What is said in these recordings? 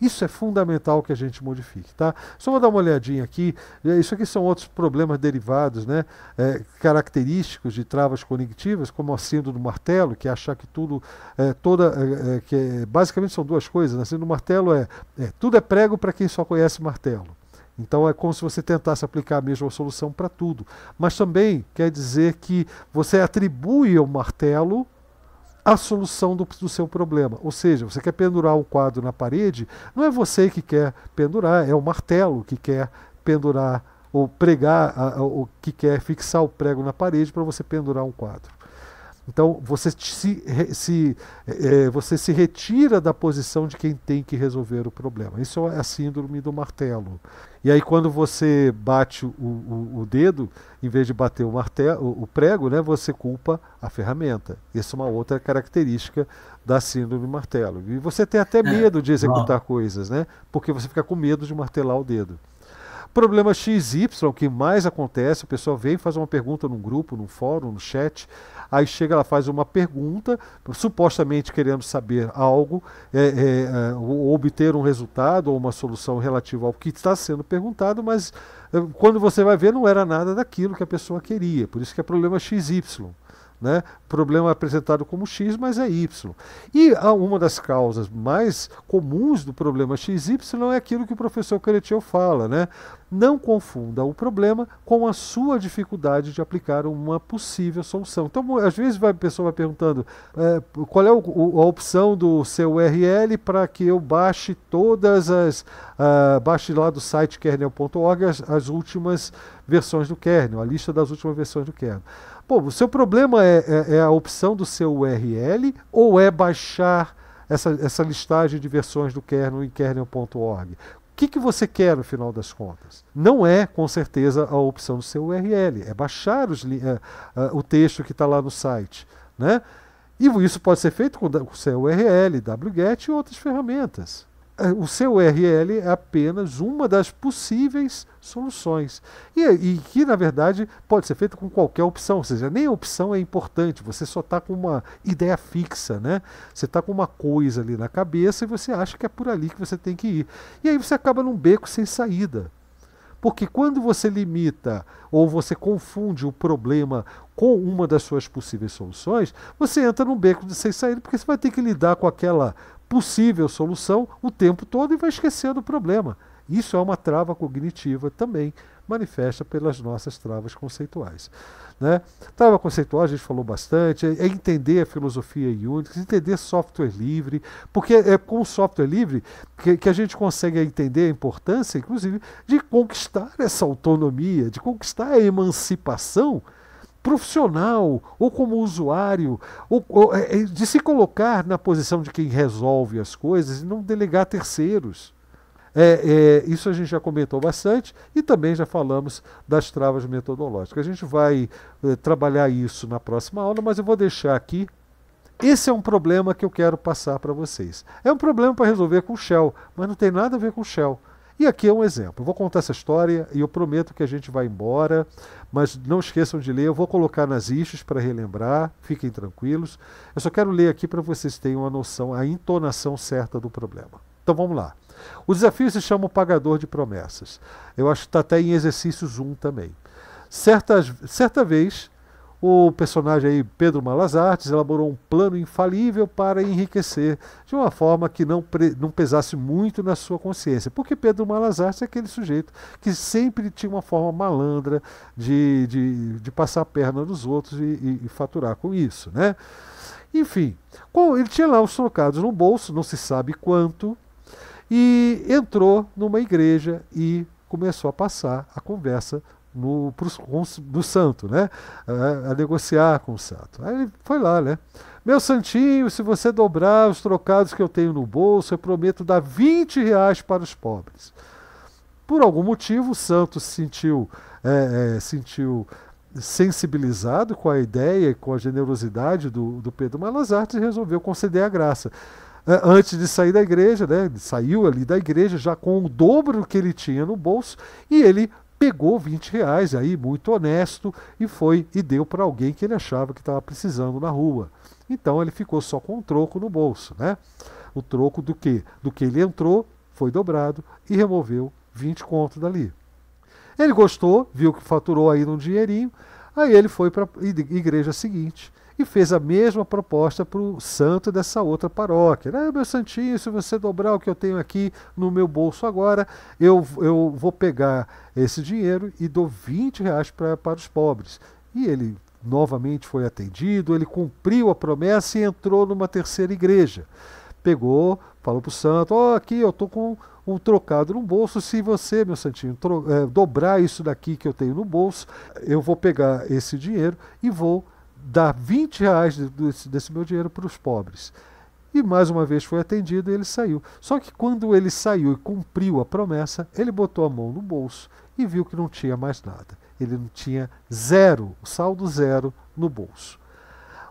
Isso é fundamental que a gente modifique, tá? Só vou dar uma olhadinha aqui. É, isso aqui são outros problemas derivados, né? É, característicos de travas conectivas, como a síndrome do martelo, que é achar que tudo é toda, é, é que é, basicamente são duas coisas. Né? A síndrome do martelo é, é tudo é prego para quem só conhece martelo. Então é como se você tentasse aplicar a mesma solução para tudo. Mas também quer dizer que você atribui ao martelo a solução do, do, seu problema. Ou seja, você quer pendurar o quadro na parede, não é você que quer pendurar, é o martelo que quer pendurar ou pregar, ou que quer fixar o prego na parede para você pendurar um quadro. Então você se, se é, é, você se retira da posição de quem tem que resolver o problema. Isso é a síndrome do martelo. E aí quando você bate o, o, o dedo, em vez de bater o, martelo, o, o prego, né, você culpa a ferramenta. Isso é uma outra característica da síndrome do martelo. E você tem até é, medo de executar coisas, né? Porque você fica com medo de martelar o dedo. Problema XY, que mais acontece, a pessoa vem faz uma pergunta num grupo, num fórum, no chat, aí chega, ela faz uma pergunta, supostamente querendo saber algo, é, é, é ou obter um resultado ou uma solução relativa ao que está sendo perguntado, mas eh, quando você vai ver, não era nada daquilo que a pessoa queria. Por isso que é problema XY. Né? Problema apresentado como X, mas é Y. E uma das causas mais comuns do problema XY é aquilo que o professor Keretiel fala, né? Não confunda o problema com a sua dificuldade de aplicar uma possível solução. Então, às vezes vai, a pessoa vai perguntando é, qual é o, o, a opção do seu URL para que eu baixe todas as. Uh, baixe lá do site kernel.org as, as últimas versões do kernel, a lista das últimas versões do kernel. Pô, o seu problema é, é, é a opção do seu URL ou é baixar essa, essa listagem de versões do kernel em kernel.org? O que, que você quer no final das contas? Não é, com certeza, a opção do seu URL, é baixar os, uh, uh, o texto que está lá no site. Né? E isso pode ser feito com o seu URL, wget e outras ferramentas o seu URL é apenas uma das possíveis soluções. E, é, e, que, na verdade, pode ser feito com qualquer opção, ou seja, nem a opção é importante, você só está com uma ideia fixa, né? Você está com uma coisa ali na cabeça e você acha que é por ali que você tem que ir. E aí você acaba num beco sem saída. Porque quando você limita ou você confunde o problema com uma das suas possíveis soluções, você entra num beco sem saída, porque você vai ter que lidar com aquela possível solução o tempo todo e vai esquecendo o problema. Isso é uma trava cognitiva também, manifesta pelas nossas travas conceituais. Né? Trava conceitual, a gente falou bastante, é, é entender a filosofia Unix, entender software livre, porque é com software livre que, que a gente consegue entender a importância, inclusive, de conquistar essa autonomia, de conquistar a emancipação profissional ou como usuário, ou, ou, é, é, de se colocar na posição de quem resolve as coisas e não delegar terceiros. É, é, isso a gente já comentou bastante e também já falamos das travas metodológicas. A gente vai é, trabalhar isso na próxima aula, mas eu vou deixar aqui. Esse é um problema que eu quero passar para vocês. É um problema para resolver com Shell, mas não tem nada a ver com Shell. E aqui é um exemplo. Eu vou contar essa história e eu prometo que a gente vai embora, mas não esqueçam de ler. Eu vou colocar nas istas para relembrar, fiquem tranquilos. Eu só quero ler aqui para vocês tenham uma noção, a entonação certa do problema. Então vamos lá. O desafio se chama o pagador de promessas. Eu acho que está até em exercícios 1 também. Certa, certa vez, o personagem aí, Pedro Malas Artes, elaborou um plano infalível para enriquecer de uma forma que não, não pesasse muito na sua consciência. Porque Pedro Malas Artes é aquele sujeito que sempre tinha uma forma malandra de, de, de passar a perna nos outros e, e, e faturar com isso, né? Enfim, com, ele tinha lá os trocados no bolso, não se sabe quanto, e entrou numa igreja e começou a passar a conversa no, pro, com, do santo, né? A, a, negociar com o santo. Aí ele foi lá, né? Meu santinho, se você dobrar os trocados que eu tenho no bolso, eu prometo dar 20 reais para os pobres. Por algum motivo, o santo se sentiu, é, é, sentiu sensibilizado com a ideia e com a generosidade do, do Pedro Malas Artes e resolveu conceder a graça é, antes de sair da igreja, né? Ele saiu ali da igreja já com o dobro que ele tinha no bolso e ele pegou 20 reais aí, muito honesto, e foi e deu para alguém que ele achava que estava precisando na rua. Então ele ficou só com um troco no bolso, né? O troco do que? Do que ele entrou, foi dobrado e removeu 20 contos dali. Ele gostou, viu que faturou aí um dinheirinho, aí ele foi para a igreja seguinte e fez a mesma proposta para o santo dessa outra paróquia. Ah, meu santinho, se você dobrar o que eu tenho aqui no meu bolso agora, eu, eu vou pegar esse dinheiro e dou 20 reais pra, para os pobres. E ele novamente foi atendido, ele cumpriu a promessa e entrou numa terceira igreja. Pegou, falou para o santo: Ó, oh, aqui eu estou com um trocado no bolso. Se você, meu santinho, é, dobrar isso daqui que eu tenho no bolso, eu vou pegar esse dinheiro e vou dar 20 reais desse, desse meu dinheiro para os pobres. E mais uma vez foi atendido e ele saiu. Só que quando ele saiu e cumpriu a promessa, ele botou a mão no bolso e viu que não tinha mais nada. Ele não tinha zero, saldo zero no bolso.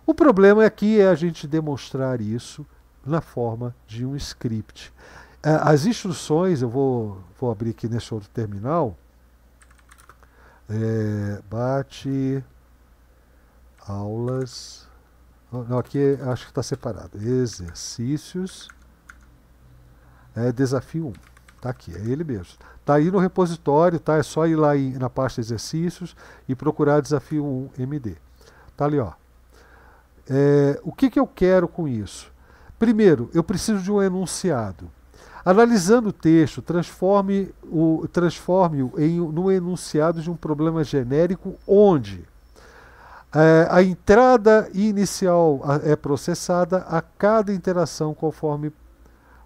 O problema aqui é, é a gente demonstrar isso na forma de um script. É, as instruções, eu vou, vou abrir aqui nesse outro terminal. É, bate aulas. Não, aqui é, acho que está separado. Exercícios. É desafio 1. Está aqui, é ele mesmo. Está aí no repositório, tá? É só ir lá em, na pasta exercícios e procurar desafio 1 MD. Está ali, ó. É, o que, que eu quero com isso? Primeiro, eu preciso de um enunciado. Analisando o texto, transforme-o transforme, -o, transforme -o em, no enunciado de um problema genérico onde é, a entrada inicial é processada a cada interação conforme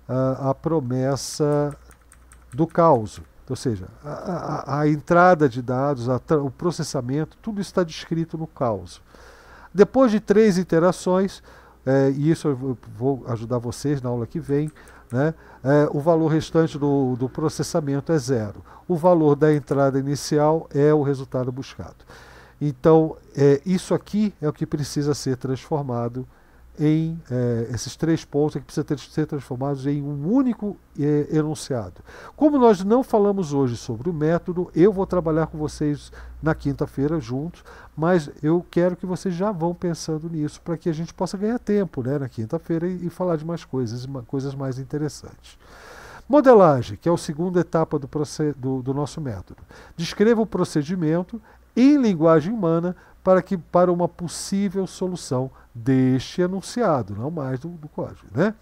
a, a promessa do caos. Ou seja, a, a, a entrada de dados, o processamento, tudo está descrito no caos. Depois de três interações, é, e isso eu vou ajudar vocês na aula que vem, né? É, o valor restante do, do processamento é zero. O valor da entrada inicial é o resultado buscado. Então, é, isso aqui é o que precisa ser transformado em é, esses três pontos é que precisam ter, ser transformados em um único é, enunciado. Como nós não falamos hoje sobre o método, eu vou trabalhar com vocês na quinta-feira juntos, mas eu quero que vocês já vão pensando nisso para que a gente possa ganhar tempo né, na quinta-feira e, e, falar de mais coisas, uma, coisas mais interessantes. Modelagem, que é a segunda etapa do, do, do nosso método. Descreva o procedimento em linguagem humana para que para uma possível solução deste enunciado, não mais do, do código. Né?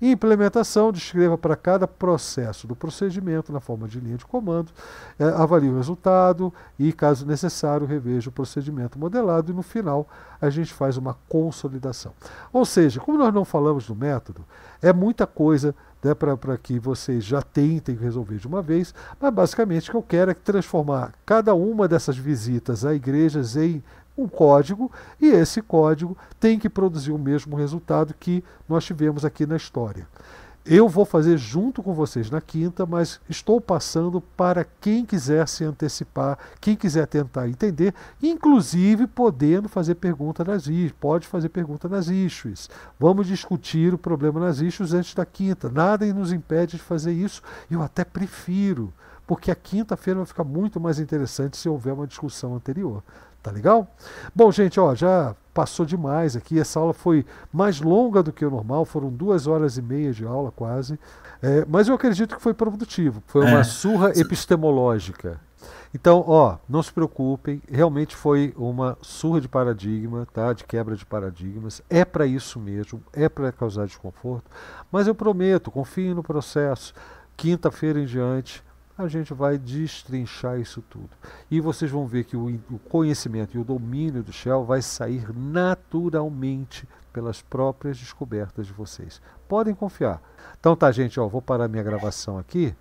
Implementação, descreva para cada processo do procedimento na forma de linha de comando, é, avalie o resultado e, caso necessário, reveja o procedimento modelado e, no final, a gente faz uma consolidação. Ou seja, como nós não falamos do método, é muita coisa né, para que vocês já tentem resolver de uma vez, mas basicamente o que eu quero é transformar cada uma dessas visitas a igrejas em um código e esse código tem que produzir o mesmo resultado que nós tivemos aqui na história. Eu vou fazer junto com vocês na quinta, mas estou passando para quem quiser se antecipar, quem quiser tentar entender, inclusive podendo fazer pergunta nas issues, pode fazer pergunta nas issues. Vamos discutir o problema nas issues antes da quinta. Nada nos impede de fazer isso, eu até prefiro, porque a quinta-feira vai ficar muito mais interessante se houver uma discussão anterior. Tá legal? Bom, gente, ó, já passou demais aqui. Essa aula foi mais longa do que o normal, foram duas horas e meia de aula quase. É, mas eu acredito que foi produtivo. Foi uma é. surra epistemológica. Então, ó, não se preocupem, realmente foi uma surra de paradigma, tá? De quebra de paradigmas. É para isso mesmo, é para causar desconforto, mas eu prometo, confiem no processo. Quinta-feira em diante, a gente vai destrinchar isso tudo. E vocês vão ver que o, o conhecimento e o domínio do Shell vai sair naturalmente pelas próprias descobertas de vocês. Podem confiar. Então tá, gente, ó, vou parar minha gravação aqui.